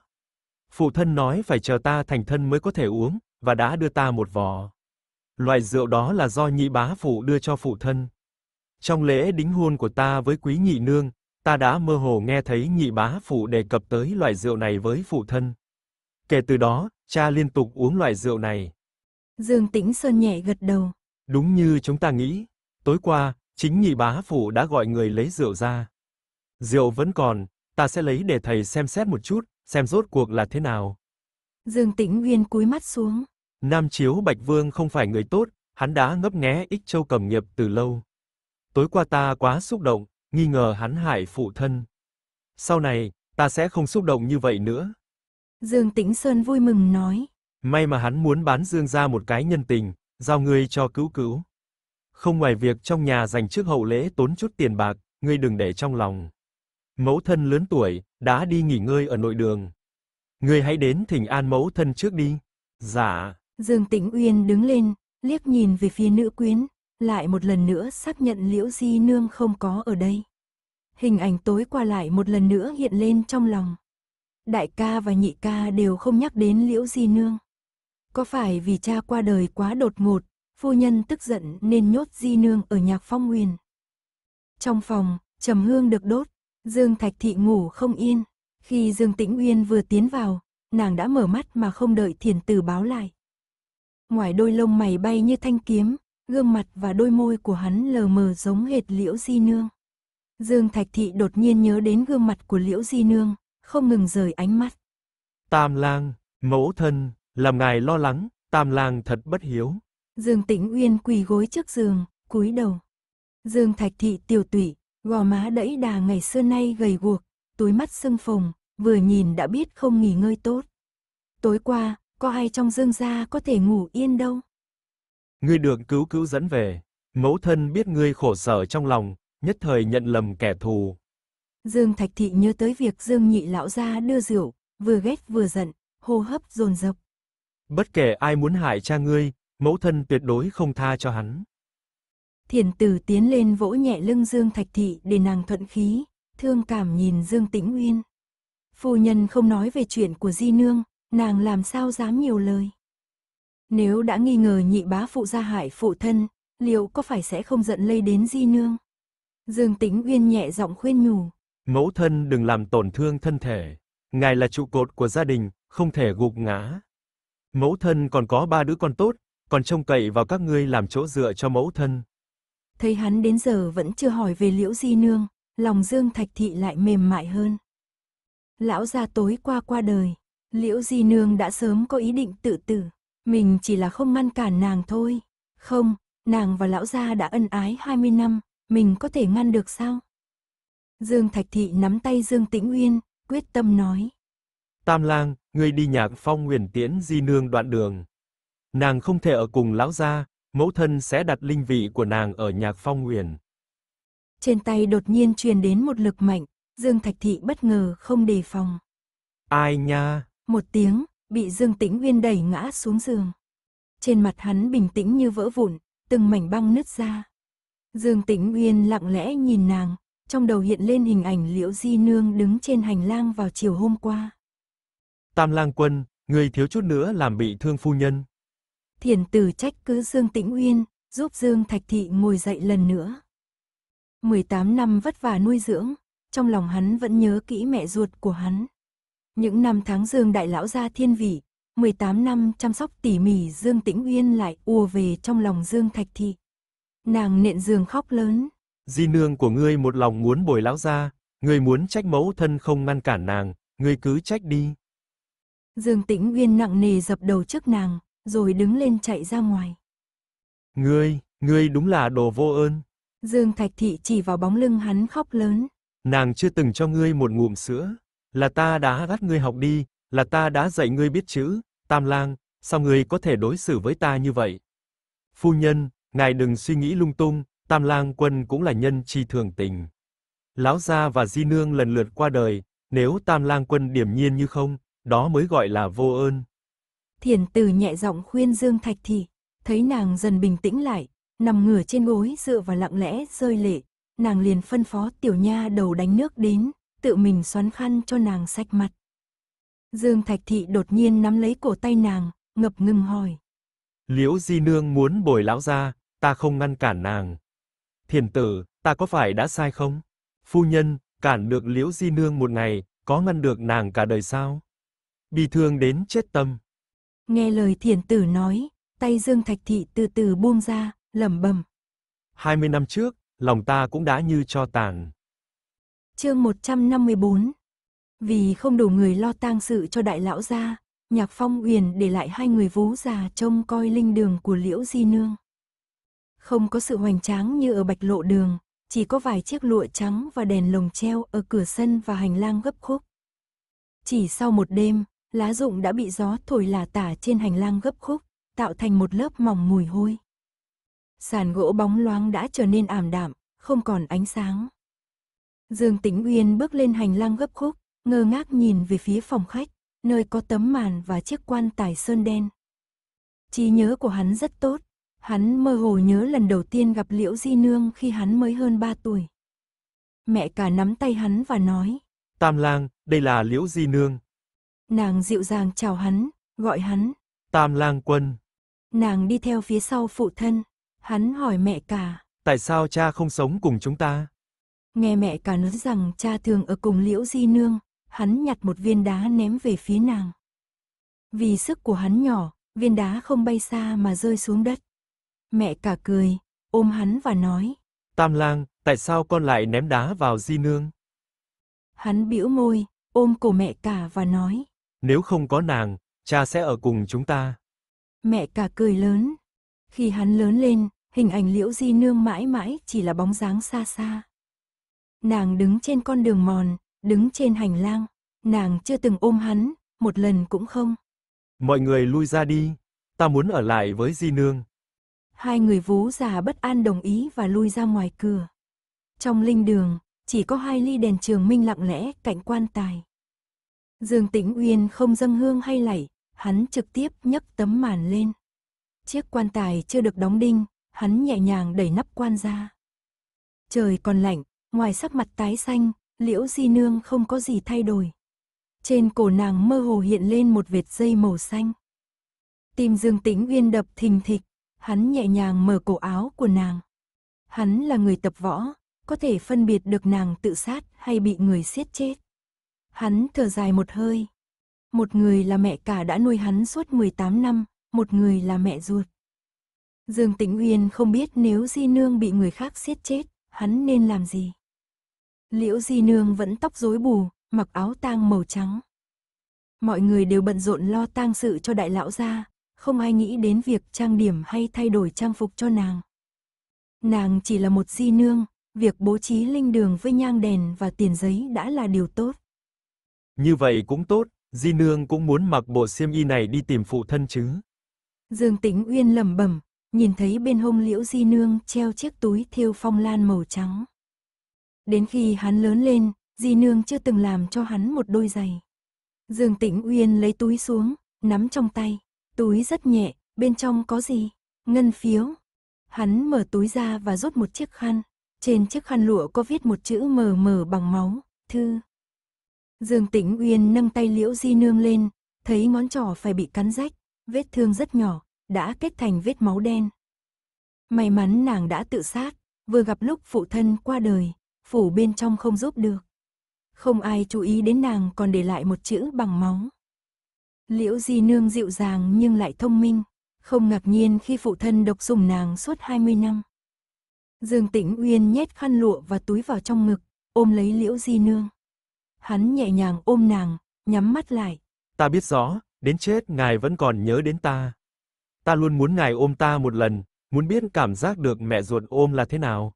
Phụ thân nói phải chờ ta thành thân mới có thể uống, và đã đưa ta một vò. Loại rượu đó là do nhị bá phụ đưa cho phụ thân. Trong lễ đính hôn của ta với quý nhị nương, ta đã mơ hồ nghe thấy nhị bá phụ đề cập tới loại rượu này với phụ thân. Kể từ đó, cha liên tục uống loại rượu này. Dương Tĩnh Sơn nhẹ gật đầu. Đúng như chúng ta nghĩ, tối qua, chính nhị bá phụ đã gọi người lấy rượu ra. Rượu vẫn còn, ta sẽ lấy để thầy xem xét một chút, xem rốt cuộc là thế nào. Dương Tĩnh Nguyên cúi mắt xuống. Nam Chiếu Bạch Vương không phải người tốt, hắn đã ngấp nghé Ích Châu cầm nghiệp từ lâu. Tối qua ta quá xúc động, nghi ngờ hắn hại phụ thân. Sau này, ta sẽ không xúc động như vậy nữa. Dương Tĩnh Sơn vui mừng nói. May mà hắn muốn bán Dương ra một cái nhân tình, giao ngươi cho cứu cứu. Không ngoài việc trong nhà dành trước hậu lễ tốn chút tiền bạc, ngươi đừng để trong lòng. Mẫu thân lớn tuổi, đã đi nghỉ ngơi ở nội đường. Ngươi hãy đến thỉnh an mẫu thân trước đi. Dạ. Dương Tĩnh Uyên đứng lên, liếc nhìn về phía nữ quyến, lại một lần nữa xác nhận Liễu Di Nương không có ở đây. Hình ảnh tối qua lại một lần nữa hiện lên trong lòng. Đại ca và nhị ca đều không nhắc đến Liễu Di Nương. Có phải vì cha qua đời quá đột ngột, phu nhân tức giận nên nhốt Di Nương ở nhạc phong huyền. Trong phòng, trầm hương được đốt, Dương Thạch Thị ngủ không yên. Khi Dương Tĩnh Uyên vừa tiến vào, nàng đã mở mắt mà không đợi thiền tử báo lại. Ngoài đôi lông mày bay như thanh kiếm, gương mặt và đôi môi của hắn lờ mờ giống hệt liễu di nương. Dương Thạch Thị đột nhiên nhớ đến gương mặt của liễu di nương, không ngừng rời ánh mắt. Tam lang, mẫu thân, làm ngài lo lắng, tam lang thật bất hiếu. Dương Tĩnh Uyên quỳ gối trước giường, cúi đầu. Dương Thạch Thị tiểu tụy, Gò má đẫy đà ngày xưa nay gầy guộc, túi mắt sưng phồng, vừa nhìn đã biết không nghỉ ngơi tốt. Tối qua, có ai trong dương gia có thể ngủ yên đâu. Ngươi được cứu cứu dẫn về, mẫu thân biết ngươi khổ sở trong lòng, nhất thời nhận lầm kẻ thù. Dương Thạch Thị nhớ tới việc Dương Nhị Lão gia đưa rượu, vừa ghét vừa giận, hô hấp dồn dập. Bất kể ai muốn hại cha ngươi, mẫu thân tuyệt đối không tha cho hắn. Thiền tử tiến lên vỗ nhẹ lưng Dương Thạch Thị để nàng thuận khí, thương cảm nhìn Dương Tĩnh Uyên. Phu nhân không nói về chuyện của Di Nương, nàng làm sao dám nhiều lời. Nếu đã nghi ngờ nhị bá phụ gia hại phụ thân, liệu có phải sẽ không giận lây đến Di Nương? Dương Tĩnh Uyên nhẹ giọng khuyên nhủ. Mẫu thân đừng làm tổn thương thân thể. Ngài là trụ cột của gia đình, không thể gục ngã. Mẫu thân còn có ba đứa con tốt, còn trông cậy vào các ngươi làm chỗ dựa cho mẫu thân. Thấy hắn đến giờ vẫn chưa hỏi về liễu di nương, lòng Dương Thạch Thị lại mềm mại hơn. Lão gia tối qua qua đời, liễu di nương đã sớm có ý định tự tử, mình chỉ là không ngăn cản nàng thôi. Không, nàng và lão gia đã ân ái 20 năm, mình có thể ngăn được sao? Dương Thạch Thị nắm tay Dương Tĩnh Uyên, quyết tâm nói. Tam lang, ngươi đi nhạc phong nguyền tiễn di nương đoạn đường. Nàng không thể ở cùng lão gia, mẫu thân sẽ đặt linh vị của nàng ở nhạc phong huyền. Trên tay đột nhiên truyền đến một lực mạnh, Dương Thạch Thị bất ngờ không đề phòng. Ai nha? Một tiếng, bị Dương Tĩnh Uyên đẩy ngã xuống giường. Trên mặt hắn bình tĩnh như vỡ vụn, từng mảnh băng nứt ra. Dương Tĩnh Uyên lặng lẽ nhìn nàng, trong đầu hiện lên hình ảnh Liễu Di Nương đứng trên hành lang vào chiều hôm qua. Tam Lang Quân, người thiếu chút nữa làm bị thương phu nhân thiền tử trách cứ Dương Tĩnh Uyên, giúp Dương Thạch Thị ngồi dậy lần nữa. 18 năm vất vả nuôi dưỡng, trong lòng hắn vẫn nhớ kỹ mẹ ruột của hắn. Những năm tháng Dương Đại Lão ra thiên vị, 18 năm chăm sóc tỉ mỉ Dương Tĩnh Uyên lại ùa về trong lòng Dương Thạch Thị. Nàng nện dương khóc lớn. Di nương của ngươi một lòng muốn bồi lão ra, ngươi muốn trách mẫu thân không ngăn cản nàng, ngươi cứ trách đi. Dương Tĩnh Uyên nặng nề dập đầu trước nàng, rồi đứng lên chạy ra ngoài. Ngươi, ngươi đúng là đồ vô ơn. Dương Thạch Thị chỉ vào bóng lưng hắn khóc lớn. Nàng chưa từng cho ngươi một ngụm sữa. Là ta đã gắt ngươi học đi, là ta đã dạy ngươi biết chữ, tam lang, sao ngươi có thể đối xử với ta như vậy? Phu nhân, ngài đừng suy nghĩ lung tung, tam lang quân cũng là nhân chi thường tình. Lão gia và di nương lần lượt qua đời, nếu tam lang quân điểm nhiên như không, đó mới gọi là vô ơn. Thiền tử nhẹ giọng khuyên Dương Thạch Thị, thấy nàng dần bình tĩnh lại, nằm ngửa trên gối dựa vào lặng lẽ rơi lệ, nàng liền phân phó tiểu nha đầu đánh nước đến, tự mình xoắn khăn cho nàng sạch mặt. Dương Thạch Thị đột nhiên nắm lấy cổ tay nàng, ngập ngừng hỏi. Liễu Di Nương muốn bồi lão ra, ta không ngăn cản nàng. Thiền tử, ta có phải đã sai không? Phu nhân, cản được Liễu Di Nương một ngày, có ngăn được nàng cả đời sao? Bị thương đến chết tâm. Nghe lời thiền tử nói, tay Dương Thạch Thị từ từ buông ra, lẩm bẩm. 20 năm trước, lòng ta cũng đã như cho tàn. Chương 154. Vì không đủ người lo tang sự cho đại lão gia, Nhạc Phong Uyển để lại hai người vú già trông coi linh đường của Liễu Di nương. Không có sự hoành tráng như ở Bạch Lộ đường, chỉ có vài chiếc lụa trắng và đèn lồng treo ở cửa sân và hành lang gấp khúc. Chỉ sau một đêm, lá rụng đã bị gió thổi là tả trên hành lang gấp khúc, tạo thành một lớp mỏng mùi hôi. Sàn gỗ bóng loáng đã trở nên ảm đạm, không còn ánh sáng. Dương Tĩnh Uyên bước lên hành lang gấp khúc, ngơ ngác nhìn về phía phòng khách, nơi có tấm màn và chiếc quan tài sơn đen. Trí nhớ của hắn rất tốt, hắn mơ hồ nhớ lần đầu tiên gặp Liễu Di Nương khi hắn mới hơn 3 tuổi. Mẹ cả nắm tay hắn và nói, Tam lang, đây là Liễu Di Nương. Nàng dịu dàng chào hắn, gọi hắn. Tam lang quân. Nàng đi theo phía sau phụ thân. Hắn hỏi mẹ cả. Tại sao cha không sống cùng chúng ta? Nghe mẹ cả nói rằng cha thường ở cùng liễu di nương. Hắn nhặt một viên đá ném về phía nàng. Vì sức của hắn nhỏ, viên đá không bay xa mà rơi xuống đất. Mẹ cả cười, ôm hắn và nói. Tam lang, tại sao con lại ném đá vào di nương? Hắn bĩu môi, ôm cổ mẹ cả và nói nếu không có nàng, cha sẽ ở cùng chúng ta. Mẹ cả cười lớn. Khi hắn lớn lên, hình ảnh liễu di nương mãi mãi chỉ là bóng dáng xa xa. Nàng đứng trên con đường mòn, đứng trên hành lang, nàng chưa từng ôm hắn, một lần cũng không. Mọi người lui ra đi, ta muốn ở lại với di nương. Hai người vú già bất an đồng ý và lui ra ngoài cửa. Trong linh đường, chỉ có hai ly đèn trường minh lặng lẽ cạnh quan tài. Dương Tĩnh Uyên không dâng hương hay lẩy, hắn trực tiếp nhấc tấm màn lên. Chiếc quan tài chưa được đóng đinh, hắn nhẹ nhàng đẩy nắp quan ra. Trời còn lạnh, ngoài sắc mặt tái xanh, liễu di nương không có gì thay đổi. Trên cổ nàng mơ hồ hiện lên một vệt dây màu xanh. Tim Dương Tĩnh Uyên đập thình thịch, hắn nhẹ nhàng mở cổ áo của nàng. Hắn là người tập võ, có thể phân biệt được nàng tự sát hay bị người siết chết. Hắn thở dài một hơi. Một người là mẹ cả đã nuôi hắn suốt 18 năm, một người là mẹ ruột. Dương Tĩnh Uyên không biết nếu Di Nương bị người khác siết chết, hắn nên làm gì. Liễu Di Nương vẫn tóc rối bù, mặc áo tang màu trắng. Mọi người đều bận rộn lo tang sự cho đại lão gia, không ai nghĩ đến việc trang điểm hay thay đổi trang phục cho nàng. Nàng chỉ là một Di Nương, việc bố trí linh đường với nhang đèn và tiền giấy đã là điều tốt. Như vậy cũng tốt, Di Nương cũng muốn mặc bộ xiêm y này đi tìm phụ thân chứ. Dương Tĩnh Uyên lẩm bẩm, nhìn thấy bên hông Liễu Di Nương treo chiếc túi thêu phong lan màu trắng. Đến khi hắn lớn lên, Di Nương chưa từng làm cho hắn một đôi giày. Dương Tĩnh Uyên lấy túi xuống, nắm trong tay, túi rất nhẹ, bên trong có gì? Ngân phiếu. Hắn mở túi ra và rút một chiếc khăn, trên chiếc khăn lụa có viết một chữ mờ mờ bằng máu, thư. Dương Tĩnh Uyên nâng tay Liễu Di Nương lên, thấy ngón trỏ phải bị cắn rách, vết thương rất nhỏ, đã kết thành vết máu đen. May mắn nàng đã tự sát, vừa gặp lúc phụ thân qua đời, phủ bên trong không giúp được. Không ai chú ý đến nàng còn để lại một chữ bằng máu. Liễu Di Nương dịu dàng nhưng lại thông minh, không ngạc nhiên khi phụ thân độc dùng nàng suốt 20 năm. Dương Tĩnh Uyên nhét khăn lụa và túi vào trong ngực, ôm lấy Liễu Di Nương. Hắn nhẹ nhàng ôm nàng, nhắm mắt lại. Ta biết rõ, đến chết ngài vẫn còn nhớ đến ta. Ta luôn muốn ngài ôm ta một lần, muốn biết cảm giác được mẹ ruột ôm là thế nào.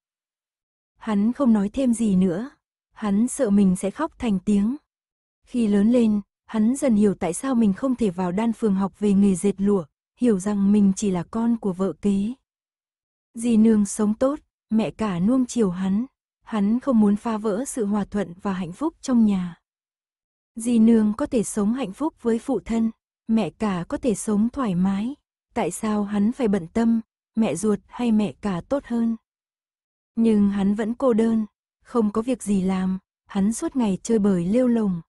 Hắn không nói thêm gì nữa, hắn sợ mình sẽ khóc thành tiếng. Khi lớn lên, hắn dần hiểu tại sao mình không thể vào đan phường học về nghề dệt lụa, hiểu rằng mình chỉ là con của vợ kế. Dì nương sống tốt, mẹ cả nuông chiều hắn hắn không muốn phá vỡ sự hòa thuận và hạnh phúc trong nhà. Di nương có thể sống hạnh phúc với phụ thân, mẹ cả có thể sống thoải mái, tại sao hắn phải bận tâm, mẹ ruột hay mẹ cả tốt hơn. Nhưng hắn vẫn cô đơn, không có việc gì làm, hắn suốt ngày chơi bời lêu lồng.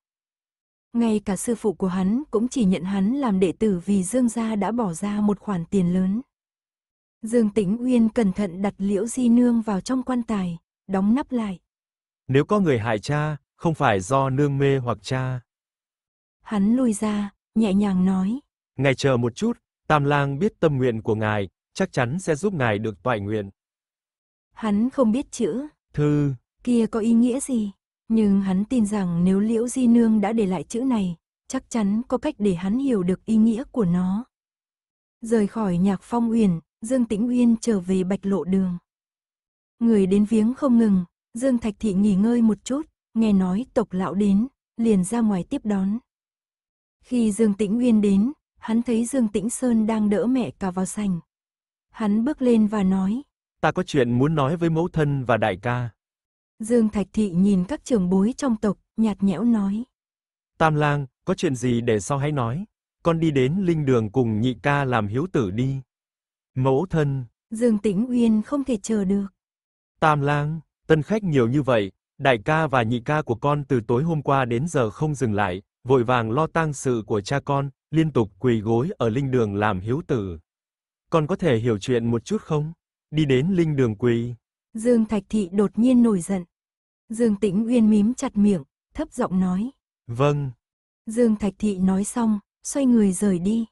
Ngay cả sư phụ của hắn cũng chỉ nhận hắn làm đệ tử vì Dương gia đã bỏ ra một khoản tiền lớn. Dương Tĩnh Uyên cẩn thận đặt Liễu Di Nương vào trong quan tài, đóng nắp lại. Nếu có người hại cha, không phải do nương mê hoặc cha. Hắn lui ra, nhẹ nhàng nói. Ngài chờ một chút, Tam Lang biết tâm nguyện của ngài, chắc chắn sẽ giúp ngài được toại nguyện. Hắn không biết chữ. Thư. Kia có ý nghĩa gì? Nhưng hắn tin rằng nếu Liễu Di Nương đã để lại chữ này, chắc chắn có cách để hắn hiểu được ý nghĩa của nó. Rời khỏi nhạc phong uyển, Dương Tĩnh Uyên trở về bạch lộ đường người đến viếng không ngừng, Dương Thạch Thị nghỉ ngơi một chút, nghe nói tộc lão đến, liền ra ngoài tiếp đón. Khi Dương Tĩnh Uyên đến, hắn thấy Dương Tĩnh Sơn đang đỡ mẹ cả vào sành. Hắn bước lên và nói, ta có chuyện muốn nói với mẫu thân và đại ca. Dương Thạch Thị nhìn các trưởng bối trong tộc, nhạt nhẽo nói. Tam lang, có chuyện gì để sau hãy nói. Con đi đến linh đường cùng nhị ca làm hiếu tử đi. Mẫu thân. Dương Tĩnh Uyên không thể chờ được. Tam lang, tân khách nhiều như vậy, đại ca và nhị ca của con từ tối hôm qua đến giờ không dừng lại, vội vàng lo tang sự của cha con, liên tục quỳ gối ở linh đường làm hiếu tử. Con có thể hiểu chuyện một chút không? Đi đến linh đường quỳ. Dương Thạch Thị đột nhiên nổi giận. Dương Tĩnh Uyên mím chặt miệng, thấp giọng nói. Vâng. Dương Thạch Thị nói xong, xoay người rời đi.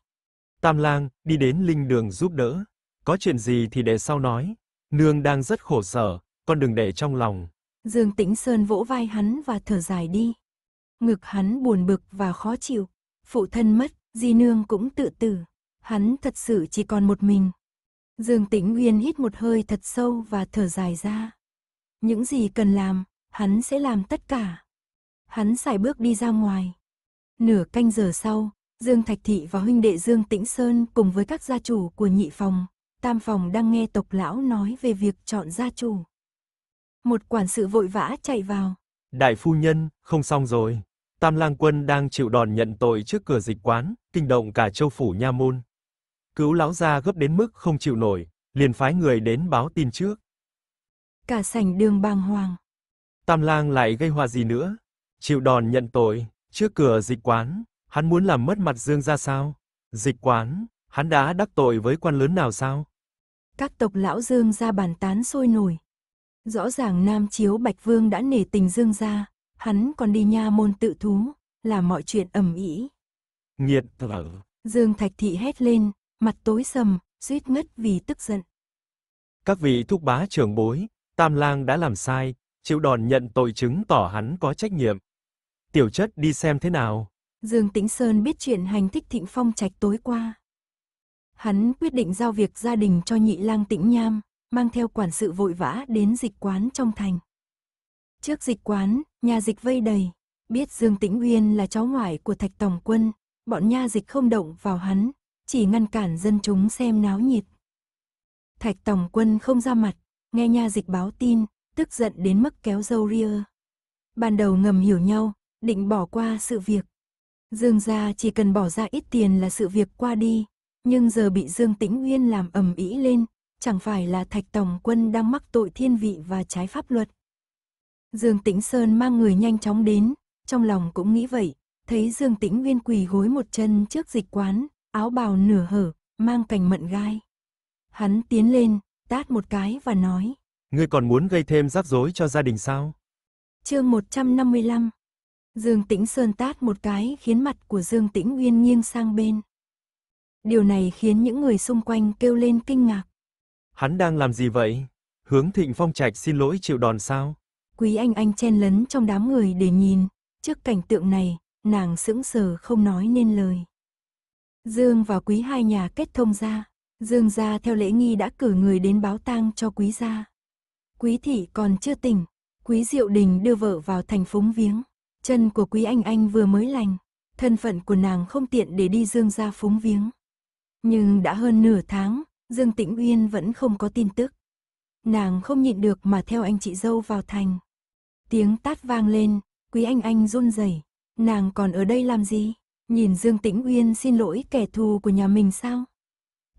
Tam lang, đi đến linh đường giúp đỡ. Có chuyện gì thì để sau nói. Nương đang rất khổ sở, con đừng để trong lòng. Dương Tĩnh Sơn vỗ vai hắn và thở dài đi. Ngực hắn buồn bực và khó chịu. Phụ thân mất, di nương cũng tự tử. Hắn thật sự chỉ còn một mình. Dương Tĩnh Nguyên hít một hơi thật sâu và thở dài ra. Những gì cần làm, hắn sẽ làm tất cả. Hắn xài bước đi ra ngoài. Nửa canh giờ sau, Dương Thạch Thị và huynh đệ Dương Tĩnh Sơn cùng với các gia chủ của nhị phòng tam phòng đang nghe tộc lão nói về việc chọn gia chủ. Một quản sự vội vã chạy vào. Đại phu nhân, không xong rồi. Tam lang quân đang chịu đòn nhận tội trước cửa dịch quán, kinh động cả châu phủ nha môn. Cứu lão gia gấp đến mức không chịu nổi, liền phái người đến báo tin trước. Cả sảnh đường bàng hoàng. Tam lang lại gây họa gì nữa? Chịu đòn nhận tội, trước cửa dịch quán, hắn muốn làm mất mặt Dương ra sao? Dịch quán, hắn đã đắc tội với quan lớn nào sao? Các tộc lão Dương ra bàn tán sôi nổi. Rõ ràng Nam Chiếu Bạch Vương đã nể tình Dương ra, hắn còn đi nha môn tự thú, làm mọi chuyện ầm ĩ. Nghiệt thở. Dương Thạch Thị hét lên, mặt tối sầm, suýt ngất vì tức giận. Các vị thúc bá trưởng bối, Tam Lang đã làm sai, chịu đòn nhận tội chứng tỏ hắn có trách nhiệm. Tiểu chất đi xem thế nào. Dương Tĩnh Sơn biết chuyện hành thích Thịnh Phong Trạch tối qua. Hắn quyết định giao việc gia đình cho nhị lang tĩnh nham, mang theo quản sự vội vã đến dịch quán trong thành. Trước dịch quán, nhà dịch vây đầy, biết Dương Tĩnh Uyên là cháu ngoại của Thạch Tổng Quân, bọn nha dịch không động vào hắn, chỉ ngăn cản dân chúng xem náo nhiệt. Thạch Tổng Quân không ra mặt, nghe nha dịch báo tin, tức giận đến mức kéo dâu ria. Ban đầu ngầm hiểu nhau, định bỏ qua sự việc. Dương gia chỉ cần bỏ ra ít tiền là sự việc qua đi, nhưng giờ bị Dương Tĩnh Uyên làm ầm ĩ lên, chẳng phải là Thạch Tổng Quân đang mắc tội thiên vị và trái pháp luật. Dương Tĩnh Sơn mang người nhanh chóng đến, trong lòng cũng nghĩ vậy, thấy Dương Tĩnh Uyên quỳ gối một chân trước dịch quán, áo bào nửa hở, mang cành mận gai. Hắn tiến lên, tát một cái và nói. Ngươi còn muốn gây thêm rắc rối cho gia đình sao? chương 155 Dương Tĩnh Sơn tát một cái khiến mặt của Dương Tĩnh Uyên nghiêng sang bên. Điều này khiến những người xung quanh kêu lên kinh ngạc. Hắn đang làm gì vậy? Hướng Thịnh Phong Trạch xin lỗi chịu đòn sao? Quý Anh Anh chen lấn trong đám người để nhìn, trước cảnh tượng này, nàng sững sờ không nói nên lời. Dương và Quý hai nhà kết thông gia, Dương gia theo lễ nghi đã cử người đến báo tang cho Quý gia. Quý thị còn chưa tỉnh, Quý Diệu Đình đưa vợ vào thành phúng viếng, chân của Quý Anh Anh vừa mới lành, thân phận của nàng không tiện để đi Dương gia phúng viếng. Nhưng đã hơn nửa tháng, Dương Tĩnh Uyên vẫn không có tin tức. Nàng không nhịn được mà theo anh chị dâu vào thành. Tiếng tát vang lên, quý anh anh run rẩy nàng còn ở đây làm gì? Nhìn Dương Tĩnh Uyên xin lỗi kẻ thù của nhà mình sao?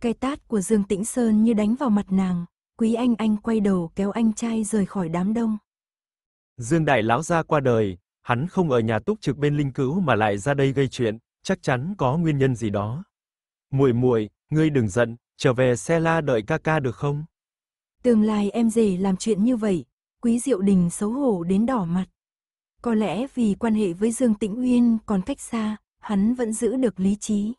cây tát của Dương Tĩnh Sơn như đánh vào mặt nàng, quý anh anh quay đầu kéo anh trai rời khỏi đám đông. Dương Đại Lão ra qua đời, hắn không ở nhà túc trực bên linh cữu mà lại ra đây gây chuyện, chắc chắn có nguyên nhân gì đó. Muội muội, ngươi đừng giận, trở về xe la đợi ca ca được không? Tương lai em rể làm chuyện như vậy, Quý Diệu Đình xấu hổ đến đỏ mặt. Có lẽ vì quan hệ với Dương Tĩnh Uyên còn cách xa, hắn vẫn giữ được lý trí.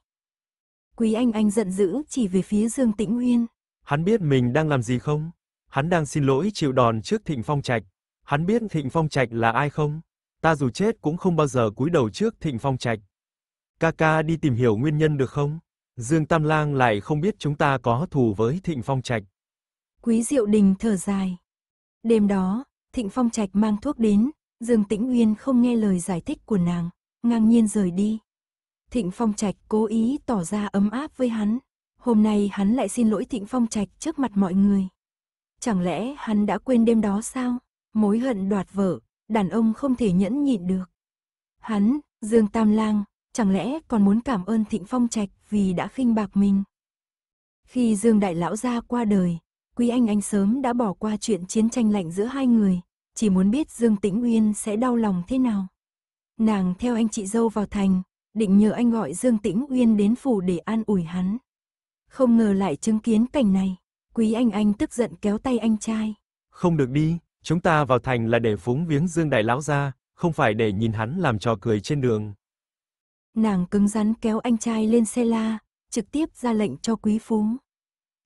Quý Anh Anh giận dữ chỉ về phía Dương Tĩnh Uyên. Hắn biết mình đang làm gì không? Hắn đang xin lỗi chịu đòn trước Thịnh Phong Trạch. Hắn biết Thịnh Phong Trạch là ai không? Ta dù chết cũng không bao giờ cúi đầu trước Thịnh Phong Trạch. Ca ca đi tìm hiểu nguyên nhân được không? Dương Tam Lang lại không biết chúng ta có thù với Thịnh Phong Trạch. Quý Diệu Đình thở dài. Đêm đó, Thịnh Phong Trạch mang thuốc đến, Dương Tĩnh Uyên không nghe lời giải thích của nàng, ngang nhiên rời đi. Thịnh Phong Trạch cố ý tỏ ra ấm áp với hắn. Hôm nay hắn lại xin lỗi Thịnh Phong Trạch trước mặt mọi người. Chẳng lẽ hắn đã quên đêm đó sao? Mối hận đoạt vợ, đàn ông không thể nhẫn nhịn được. Hắn, Dương Tam Lang, chẳng lẽ còn muốn cảm ơn Thịnh Phong Trạch vì đã khinh bạc mình. Khi Dương Đại Lão gia qua đời, Quý Anh Anh sớm đã bỏ qua chuyện chiến tranh lạnh giữa hai người, chỉ muốn biết Dương Tĩnh Uyên sẽ đau lòng thế nào. Nàng theo anh chị dâu vào thành, định nhờ anh gọi Dương Tĩnh Uyên đến phủ để an ủi hắn. Không ngờ lại chứng kiến cảnh này, Quý Anh Anh tức giận kéo tay anh trai. Không được đi, chúng ta vào thành là để phúng viếng Dương Đại Lão gia không phải để nhìn hắn làm trò cười trên đường. Nàng cứng rắn kéo anh trai lên xe la, trực tiếp ra lệnh cho Quý Phú.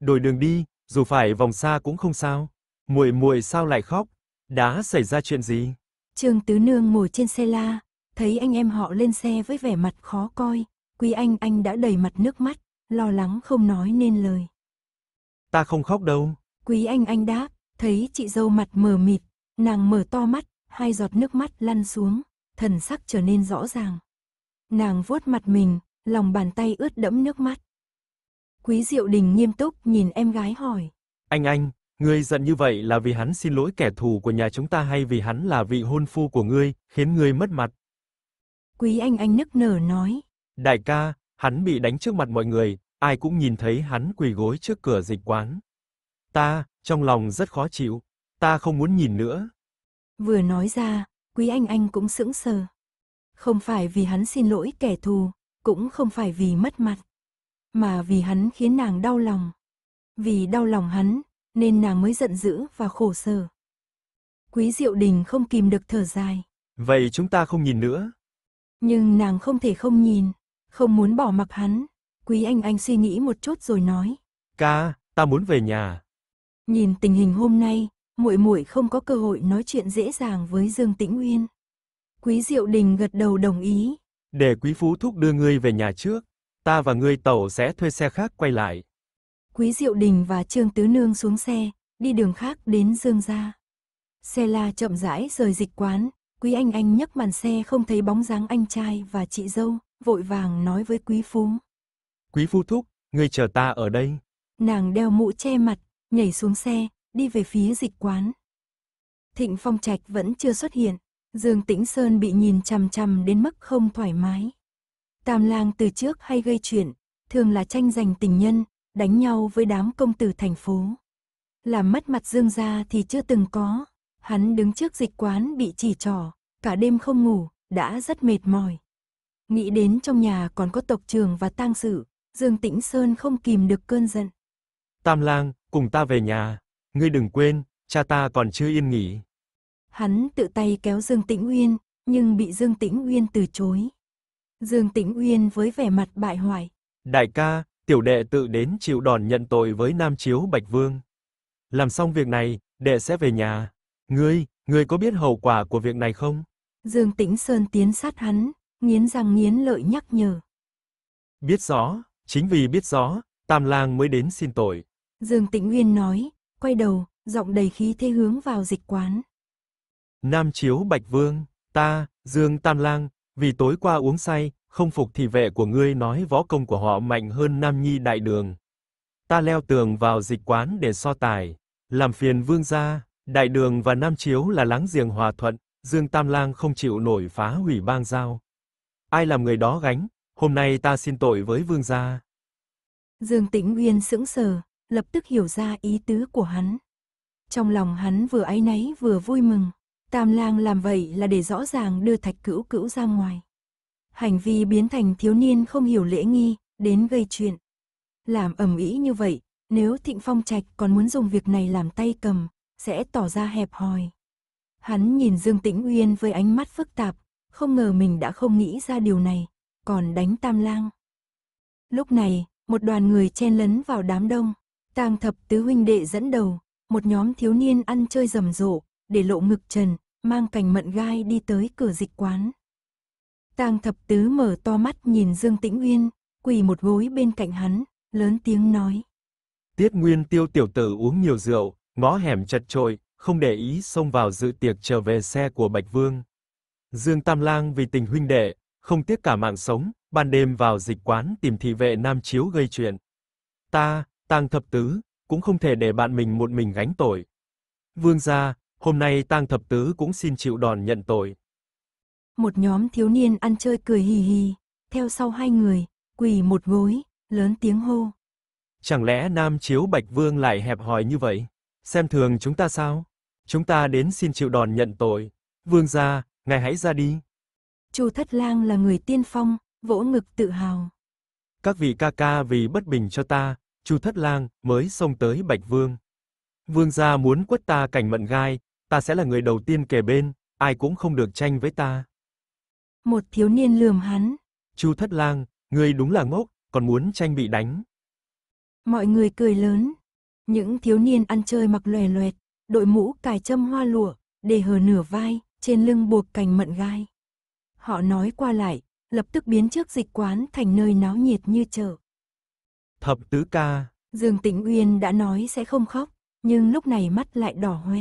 Đổi đường đi, dù phải vòng xa cũng không sao. Muội muội sao lại khóc? Đã xảy ra chuyện gì? Trương Tứ Nương ngồi trên xe la, thấy anh em họ lên xe với vẻ mặt khó coi, Quý Anh anh đã đầy mặt nước mắt, lo lắng không nói nên lời. Ta không khóc đâu. Quý Anh anh đáp, thấy chị dâu mặt mờ mịt, nàng mở to mắt, hai giọt nước mắt lăn xuống, thần sắc trở nên rõ ràng. Nàng vuốt mặt mình, lòng bàn tay ướt đẫm nước mắt. Quý Diệu Đình nghiêm túc nhìn em gái hỏi. Anh anh, ngươi giận như vậy là vì hắn xin lỗi kẻ thù của nhà chúng ta hay vì hắn là vị hôn phu của ngươi, khiến ngươi mất mặt? Quý anh anh nức nở nói. Đại ca, hắn bị đánh trước mặt mọi người, ai cũng nhìn thấy hắn quỳ gối trước cửa dịch quán. Ta, trong lòng rất khó chịu, ta không muốn nhìn nữa. Vừa nói ra, quý anh anh cũng sững sờ. Không phải vì hắn xin lỗi kẻ thù, cũng không phải vì mất mặt, mà vì hắn khiến nàng đau lòng. Vì đau lòng hắn, nên nàng mới giận dữ và khổ sở. Quý Diệu Đình không kìm được thở dài. Vậy chúng ta không nhìn nữa. Nhưng nàng không thể không nhìn, không muốn bỏ mặc hắn. Quý Anh Anh suy nghĩ một chút rồi nói. Ca, ta muốn về nhà. Nhìn tình hình hôm nay, muội muội không có cơ hội nói chuyện dễ dàng với Dương Tĩnh Uyên. Quý Diệu Đình gật đầu đồng ý. Để Quý Phú Thúc đưa ngươi về nhà trước, ta và ngươi tẩu sẽ thuê xe khác quay lại. Quý Diệu Đình và Trương Tứ Nương xuống xe, đi đường khác đến Dương Gia. Xe la chậm rãi rời dịch quán, Quý Anh Anh nhấc màn xe không thấy bóng dáng anh trai và chị dâu, vội vàng nói với Quý Phú. Quý Phú Thúc, ngươi chờ ta ở đây. Nàng đeo mũ che mặt, nhảy xuống xe, đi về phía dịch quán. Thịnh Phong Trạch vẫn chưa xuất hiện, Dương Tĩnh Sơn bị nhìn chằm chằm đến mức không thoải mái. Tam lang từ trước hay gây chuyện, thường là tranh giành tình nhân, đánh nhau với đám công tử thành phố. Làm mất mặt Dương gia thì chưa từng có, hắn đứng trước dịch quán bị chỉ trỏ, cả đêm không ngủ, đã rất mệt mỏi. Nghĩ đến trong nhà còn có tộc trường và tang sự, Dương Tĩnh Sơn không kìm được cơn giận. Tam lang, cùng ta về nhà, ngươi đừng quên, cha ta còn chưa yên nghỉ. Hắn tự tay kéo Dương Tĩnh Uyên, nhưng bị Dương Tĩnh Uyên từ chối. Dương Tĩnh Uyên với vẻ mặt bại hoại. Đại ca, tiểu đệ tự đến chịu đòn nhận tội với Nam Chiếu Bạch Vương. Làm xong việc này, đệ sẽ về nhà. Ngươi, ngươi có biết hậu quả của việc này không? Dương Tĩnh Sơn tiến sát hắn, nghiến răng nghiến lợi nhắc nhở. Biết rõ, chính vì biết rõ, Tam Lang mới đến xin tội. Dương Tĩnh Uyên nói, quay đầu, giọng đầy khí thế hướng vào dịch quán. Nam Chiếu Bạch Vương, ta, Dương Tam Lang, vì tối qua uống say, không phục thì vệ của ngươi nói võ công của họ mạnh hơn Nam Nhi đại đường. Ta leo tường vào dịch quán để so tài, làm phiền vương gia, đại đường và Nam Chiếu là láng giềng hòa thuận, Dương Tam Lang không chịu nổi phá hủy bang giao. Ai làm người đó gánh, hôm nay ta xin tội với vương gia. Dương Tĩnh Uyên sững sờ, lập tức hiểu ra ý tứ của hắn. Trong lòng hắn vừa áy náy vừa vui mừng. Tam lang làm vậy là để rõ ràng đưa thạch cữu cữu ra ngoài. Hành vi biến thành thiếu niên không hiểu lễ nghi, đến gây chuyện. Làm ẩm ý như vậy, nếu thịnh phong trạch còn muốn dùng việc này làm tay cầm, sẽ tỏ ra hẹp hòi. Hắn nhìn Dương Tĩnh Uyên với ánh mắt phức tạp, không ngờ mình đã không nghĩ ra điều này, còn đánh tam lang. Lúc này, một đoàn người chen lấn vào đám đông, Tàng thập tứ huynh đệ dẫn đầu, một nhóm thiếu niên ăn chơi rầm rộ, để lộ ngực trần, mang cành mận gai đi tới cửa dịch quán. Tang thập tứ mở to mắt nhìn Dương Tĩnh Nguyên quỳ một gối bên cạnh hắn, lớn tiếng nói. Tiết Nguyên tiêu tiểu tử uống nhiều rượu, ngó hẻm chật trội, không để ý xông vào dự tiệc trở về xe của Bạch Vương. Dương Tam Lang vì tình huynh đệ, không tiếc cả mạng sống, ban đêm vào dịch quán tìm thị vệ Nam Chiếu gây chuyện. Ta, Tang Thập Tứ, cũng không thể để bạn mình một mình gánh tội. Vương gia, Hôm nay tang thập tứ cũng xin chịu đòn nhận tội. Một nhóm thiếu niên ăn chơi cười hì hì, theo sau hai người, quỳ một gối, lớn tiếng hô. Chẳng lẽ Nam Chiếu Bạch Vương lại hẹp hòi như vậy? Xem thường chúng ta sao? Chúng ta đến xin chịu đòn nhận tội. Vương gia, ngài hãy ra đi. Chu Thất Lang là người tiên phong, vỗ ngực tự hào. Các vị ca ca vì bất bình cho ta, Chu Thất Lang mới xông tới Bạch Vương. Vương gia muốn quất ta cảnh mận gai, ta sẽ là người đầu tiên kề bên, ai cũng không được tranh với ta. Một thiếu niên lườm hắn. Chu Thất Lang, ngươi đúng là ngốc, còn muốn tranh bị đánh. Mọi người cười lớn. Những thiếu niên ăn chơi mặc lòe loẹt, đội mũ cài châm hoa lụa, để hờ nửa vai, trên lưng buộc cành mận gai. Họ nói qua lại, lập tức biến trước dịch quán thành nơi náo nhiệt như chợ. Thập tứ ca. Dương Tĩnh Uyên đã nói sẽ không khóc, nhưng lúc này mắt lại đỏ hoe.